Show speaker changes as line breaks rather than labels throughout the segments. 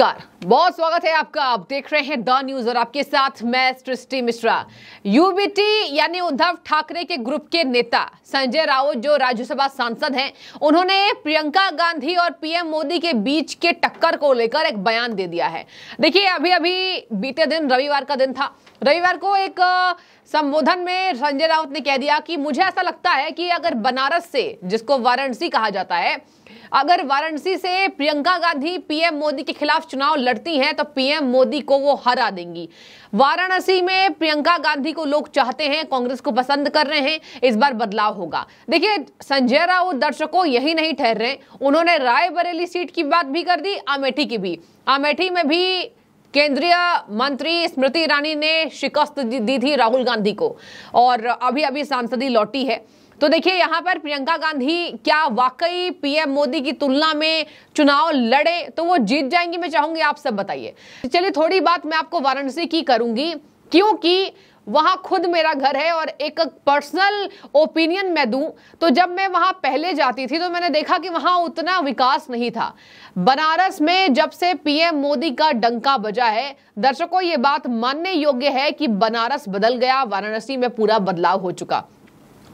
नमस्कार बहुत स्वागत है आपका आप देख रहे हैं द न्यूज और आपके साथ मैं सृष्टि मिश्रा यूबीटी यानी उद्धव ठाकरे के ग्रुप के नेता संजय राउत जो राज्यसभा सांसद हैं उन्होंने प्रियंका गांधी और पीएम मोदी के बीच के टक्कर को लेकर एक बयान दे दिया है देखिए अभी अभी बीते दिन रविवार का दिन था रविवार को एक संबोधन में संजय राउत ने कह दिया कि मुझे ऐसा लगता है कि अगर बनारस से जिसको वाराणसी कहा जाता है अगर वाराणसी से प्रियंका गांधी पीएम मोदी के खिलाफ चुनाव लड़ती हैं तो पीएम मोदी को वो हरा देंगी वाराणसी में प्रियंका गांधी को लोग चाहते हैं कांग्रेस को पसंद कर रहे हैं इस बार बदलाव होगा देखिए संजय राउत दर्शकों यही नहीं ठहर रहे उन्होंने रायबरेली सीट की बात भी कर दी अमेठी की भी अमेठी में भी केंद्रीय मंत्री स्मृति ईरानी ने शिकस्त दी थी राहुल गांधी को और अभी अभी सांसदी लौटी है तो देखिए यहां पर प्रियंका गांधी क्या वाकई पीएम मोदी की तुलना में चुनाव लड़े तो वो जीत जाएंगी मैं चाहूंगी आप सब बताइए चलिए थोड़ी बात मैं आपको वाराणसी की करूंगी क्योंकि वहां खुद मेरा घर है और एक पर्सनल ओपिनियन मैं दूं तो जब मैं वहां पहले जाती थी तो मैंने देखा कि वहां उतना विकास नहीं था बनारस में जब से पीएम मोदी का डंका बजा है दर्शकों ये बात मानने योग्य है कि बनारस बदल गया वाराणसी में पूरा बदलाव हो चुका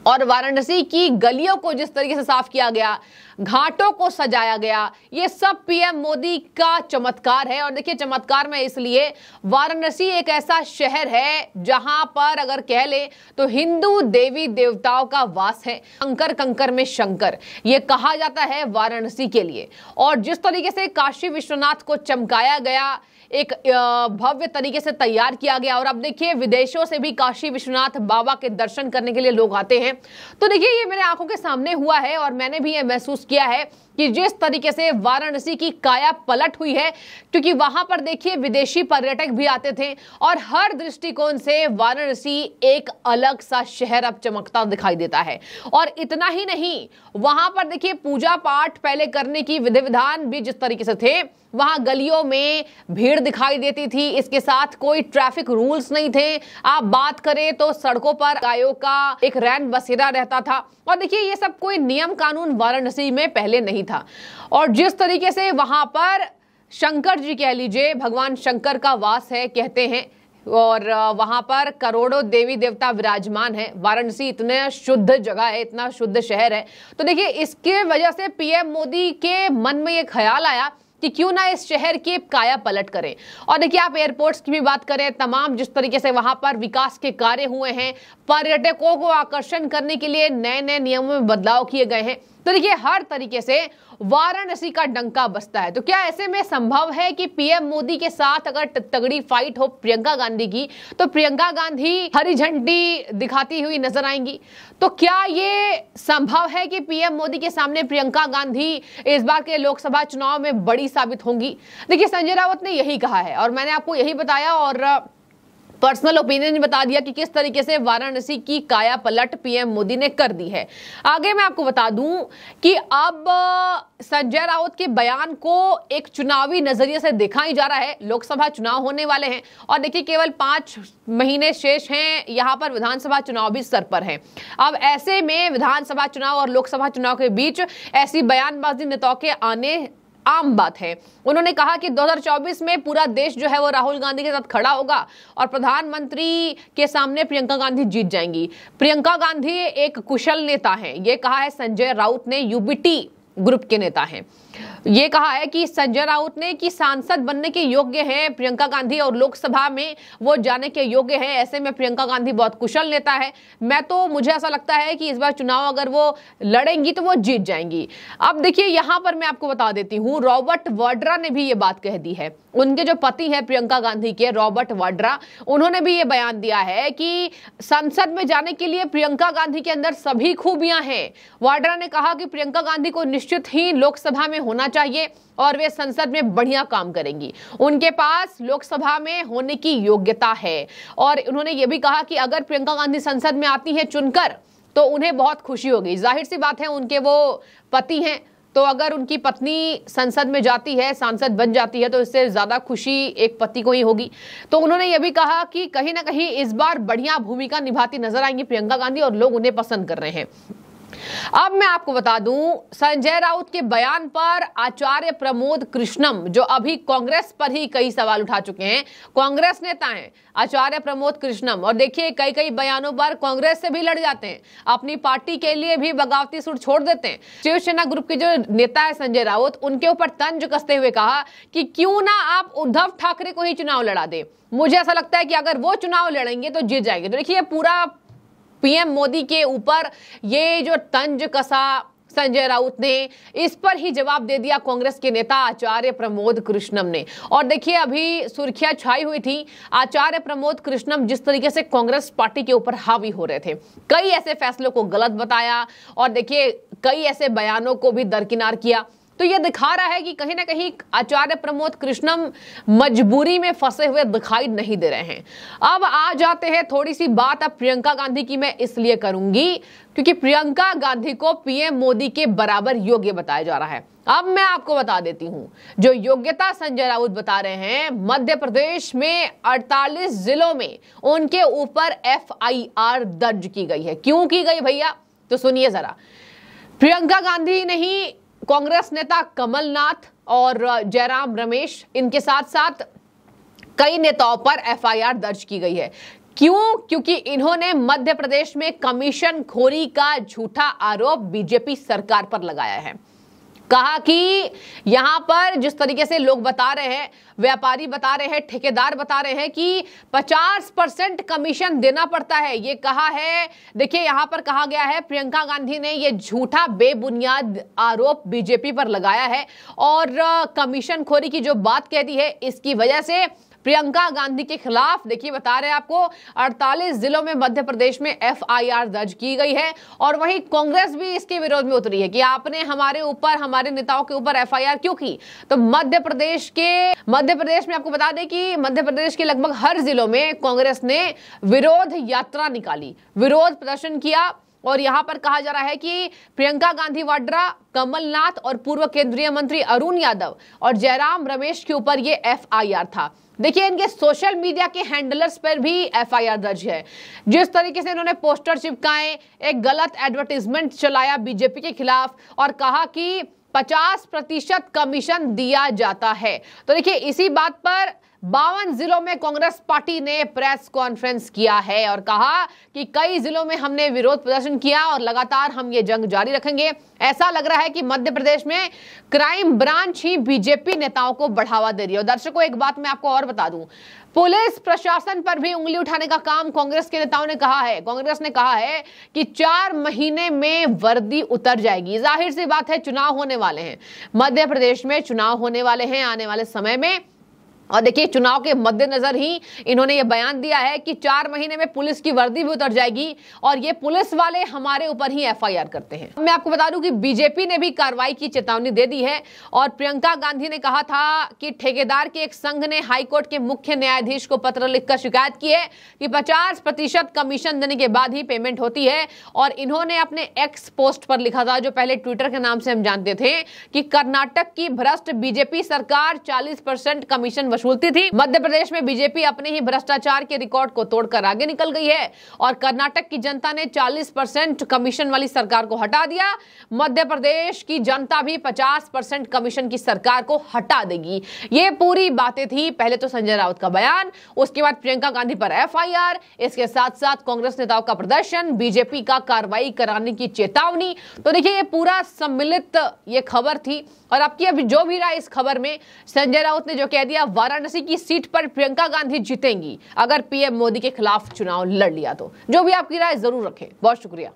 और वाराणसी की गलियों को जिस तरीके से साफ किया गया घाटों को सजाया गया ये सब पीएम मोदी का चमत्कार है और देखिए चमत्कार में इसलिए वाराणसी एक ऐसा शहर है जहां पर अगर कह ले तो हिंदू देवी देवताओं का वास है कंकर कंकर में शंकर ये कहा जाता है वाराणसी के लिए और जिस तरीके से काशी विश्वनाथ को चमकाया गया एक भव्य तरीके से तैयार किया गया और अब देखिए विदेशों से भी काशी विश्वनाथ बाबा के दर्शन करने के लिए लोग आते हैं तो देखिए ये मेरे आंखों के सामने हुआ है और मैंने भी ये महसूस किया है कि जिस तरीके से वाराणसी की काया पलट हुई है क्योंकि वहां पर देखिए विदेशी पर्यटक भी आते थे और हर दृष्टिकोण से वाराणसी एक अलग सा शहर अब चमकता दिखाई देता है और इतना ही नहीं वहां पर देखिए पूजा पाठ पहले करने की विधि विधान भी जिस तरीके से थे वहां गलियों में भीड़ दिखाई देती थी इसके साथ कोई ट्रैफिक रूल्स नहीं थे आप बात करें तो सड़कों पर गायों का एक रैन बसेरा रहता था और देखिए ये सब कोई नियम कानून वाराणसी में पहले नहीं था और जिस तरीके से वहां पर शंकर जी कह लीजिए भगवान शंकर का वास है कहते हैं और वहाँ पर करोड़ों देवी देवता विराजमान हैं वाराणसी इतने शुद्ध जगह है इतना शुद्ध शहर है तो देखिए इसके वजह से पीएम मोदी के मन में ये ख्याल आया कि क्यों ना इस शहर की काया पलट करें और देखिए आप एयरपोर्ट्स की भी बात करें तमाम जिस तरीके से वहां पर विकास के कार्य हुए हैं पर्यटकों को आकर्षण करने के लिए नए नए नियमों में बदलाव किए गए हैं तो देखिए हर तरीके से वाराणसी का डंका बसता है तो क्या ऐसे में संभव है कि पीएम मोदी के साथ अगर तगड़ी फाइट हो प्रियंका गांधी की तो प्रियंका गांधी हरी झंडी दिखाती हुई नजर आएंगी तो क्या ये संभव है कि पीएम मोदी के सामने प्रियंका गांधी इस बार के लोकसभा चुनाव में बड़ी साबित होंगी देखिए संजय रावत ने यही कहा है और मैंने आपको यही बताया और पर्सनल ओपिनियन बता दिया कि किस तरीके से वाराणसी की काया पलट पीएम मोदी ने कर दी है आगे मैं आपको बता दूं कि अब संजय राउत के बयान को एक चुनावी नजरिए से देखा ही जा रहा है लोकसभा चुनाव होने वाले हैं और देखिए केवल पांच महीने शेष हैं यहां पर विधानसभा चुनाव भी सर पर है अब ऐसे में विधानसभा चुनाव और लोकसभा चुनाव के बीच ऐसी बयानबाजी नेताओं के आने आम बात है उन्होंने कहा कि 2024 में पूरा देश जो है वो राहुल गांधी के साथ खड़ा होगा और प्रधानमंत्री के सामने प्रियंका गांधी जीत जाएंगी प्रियंका गांधी एक कुशल नेता हैं ये कहा है संजय राउत ने यूबीटी ग्रुप के नेता हैं ये कहा है कि संजय राउत ने कि सांसद बनने के योग्य हैं प्रियंका गांधी और लोकसभा में वो जाने के योग्य हैं ऐसे में प्रियंका गांधी बहुत कुशल नेता है मैं तो मुझे ऐसा लगता है कि इस बार चुनाव अगर वो लड़ेंगी तो वो जीत जाएंगी अब देखिए यहां पर मैं आपको बता देती हूँ रॉबर्ट वाड्रा ने भी ये बात कह दी है उनके जो पति है प्रियंका गांधी के रॉबर्ट वाड्रा उन्होंने भी ये बयान दिया है कि संसद में जाने के लिए प्रियंका गांधी के अंदर सभी खूबियां हैं वाड्रा ने कहा कि प्रियंका गांधी को निश्चित ही लोकसभा में होना चाहिए और वे संसद में बढ़िया काम करेंगी उनके पास लोकसभा में होने की योग्यता है और उन्होंने ये भी कहा कि अगर प्रियंका गांधी संसद में आती हैं चुनकर तो उन्हें बहुत खुशी होगी जाहिर सी बात है उनके वो पति हैं तो अगर उनकी पत्नी संसद में जाती है सांसद बन जाती है तो इससे ज़्यादा खुशी एक पति को ही होगी तो उन्होंने ये भी कहा कि कहीं ना कहीं इस बार बढ़िया भूमिका निभाती नजर आएंगी प्रियंका गांधी और लोग उन्हें पसंद कर रहे हैं अब मैं आपको बता दूं संजय राउत के बयान पर आचार्य प्रमोद कृष्णम जो अभी कांग्रेस पर ही कई सवाल उठा चुके हैं कांग्रेस नेता हैं आचार्य प्रमोद कृष्णम और देखिए कई कई बयानों पर कांग्रेस से भी लड़ जाते हैं अपनी पार्टी के लिए भी बगावती सुर छोड़ देते हैं शिवसेना ग्रुप के जो नेता है संजय राउत उनके ऊपर तंज कसते हुए कहा कि क्यों ना आप उद्धव ठाकरे को ही चुनाव लड़ा दे मुझे ऐसा लगता है कि अगर वो चुनाव लड़ेंगे तो जीत जाएंगे तो देखिए पूरा पीएम मोदी के ऊपर ये जो तंज कसा संजय राउत ने इस पर ही जवाब दे दिया कांग्रेस के नेता आचार्य प्रमोद कृष्णम ने और देखिए अभी सुर्खियां छाई हुई थी आचार्य प्रमोद कृष्णम जिस तरीके से कांग्रेस पार्टी के ऊपर हावी हो रहे थे कई ऐसे फैसलों को गलत बताया और देखिए कई ऐसे बयानों को भी दरकिनार किया तो यह दिखा रहा है कि कहीं ना कहीं आचार्य प्रमोद कृष्णम मजबूरी में फंसे हुए दिखाई नहीं दे रहे हैं अब आ जाते हैं थोड़ी सी बात अब प्रियंका गांधी की मैं इसलिए करूंगी क्योंकि प्रियंका गांधी को पीएम मोदी के बराबर योग्य बताया जा रहा है अब मैं आपको बता देती हूं जो योग्यता संजय राउत बता रहे हैं मध्य प्रदेश में 48 जिलों में उनके ऊपर एफआईआर दर्ज की गई है क्यों की गई भैया तो सुनिए जरा प्रियंका गांधी नहीं कांग्रेस नेता कमलनाथ और जयराम रमेश इनके साथ साथ कई नेताओं पर एफआईआर दर्ज की गई है क्यों क्योंकि इन्होंने मध्य प्रदेश में कमीशन खोरी का झूठा आरोप बीजेपी सरकार पर लगाया है कहा कि यहां पर जिस तरीके से लोग बता रहे हैं व्यापारी बता रहे हैं ठेकेदार बता रहे हैं कि 50 परसेंट कमीशन देना पड़ता है ये कहा है देखिए यहां पर कहा गया है प्रियंका गांधी ने ये झूठा बेबुनियाद आरोप बीजेपी पर लगाया है और कमीशन खोरी की जो बात कह दी है इसकी वजह से प्रियंका गांधी के खिलाफ देखिए बता रहे हैं आपको 48 जिलों में मध्य प्रदेश में एफआईआर दर्ज की गई है और वहीं कांग्रेस भी इसके विरोध में उतरी है कि आपने हमारे ऊपर हमारे नेताओं के ऊपर एफ क्यों की तो मध्य प्रदेश के मध्य प्रदेश में आपको बता दें कि मध्य प्रदेश के लगभग हर जिलों में कांग्रेस ने विरोध यात्रा निकाली विरोध प्रदर्शन किया और यहां पर कहा जा रहा है कि प्रियंका गांधी वाड्रा कमलनाथ और पूर्व केंद्रीय मंत्री अरुण यादव और जयराम रमेश के ऊपर ये एफआईआर था देखिए इनके सोशल मीडिया के हैंडलर्स पर भी एफआईआर दर्ज है जिस तरीके से इन्होंने पोस्टर चिपकाए एक गलत एडवर्टीजमेंट चलाया बीजेपी के खिलाफ और कहा कि पचास प्रतिशत कमीशन दिया जाता है तो देखिए इसी बात पर बावन जिलों में कांग्रेस पार्टी ने प्रेस कॉन्फ्रेंस किया है और कहा कि कई जिलों में हमने विरोध प्रदर्शन किया और लगातार हम ये जंग जारी रखेंगे ऐसा लग रहा है कि मध्य प्रदेश में क्राइम ब्रांच ही बीजेपी नेताओं को बढ़ावा दे रही है दर्शकों एक बात मैं आपको और बता दूं पुलिस प्रशासन पर भी उंगली उठाने का काम कांग्रेस के नेताओं ने कहा है कांग्रेस ने कहा है कि चार महीने में वर्दी उतर जाएगी जाहिर सी बात है चुनाव होने वाले हैं मध्य प्रदेश में चुनाव होने वाले हैं आने वाले समय में और देखिए चुनाव के मद्देनजर ही इन्होंने ये बयान दिया है कि चार महीने में पुलिस की वर्दी भी उतर जाएगी और ये पुलिस वाले हमारे ऊपर ही एफआईआर करते हैं मैं आपको बता दूं कि बीजेपी ने भी कार्रवाई की चेतावनी दे दी है और प्रियंका गांधी ने कहा था कि ठेकेदार के एक संघ ने हाईकोर्ट के मुख्य न्यायाधीश को पत्र लिखकर शिकायत की है कि पचास कमीशन देने के बाद ही पेमेंट होती है और इन्होंने अपने एक्स पोस्ट पर लिखा था जो पहले ट्विटर के नाम से हम जानते थे कि कर्नाटक की भ्रष्ट बीजेपी सरकार चालीस कमीशन वसूलती थी मध्य प्रदेश में बीजेपी अपने ही भ्रष्टाचार के रिकॉर्ड को तोड़कर आगे निकल गई है और कर्नाटक की जनता ने 40 परसेंट कमीशन वाली सरकार को हटा दिया मध्य प्रदेश की जनता भी 50 परसेंट कमीशन की सरकार को हटा देगी ये पूरी बातें थी पहले तो संजय राउत का बयान उसके बाद प्रियंका गांधी पर एफ इसके साथ साथ कांग्रेस नेताओं का प्रदर्शन बीजेपी का कार्रवाई कराने की चेतावनी तो देखिए ये पूरा सम्मिलित ये खबर थी और आपकी अभी जो भी रहा इस खबर में संजय राउत ने जो कह दिया वाराणसी की सीट पर प्रियंका गांधी जीतेंगी अगर पीएम मोदी के खिलाफ चुनाव लड़ लिया तो जो भी आपकी राय जरूर रखें बहुत शुक्रिया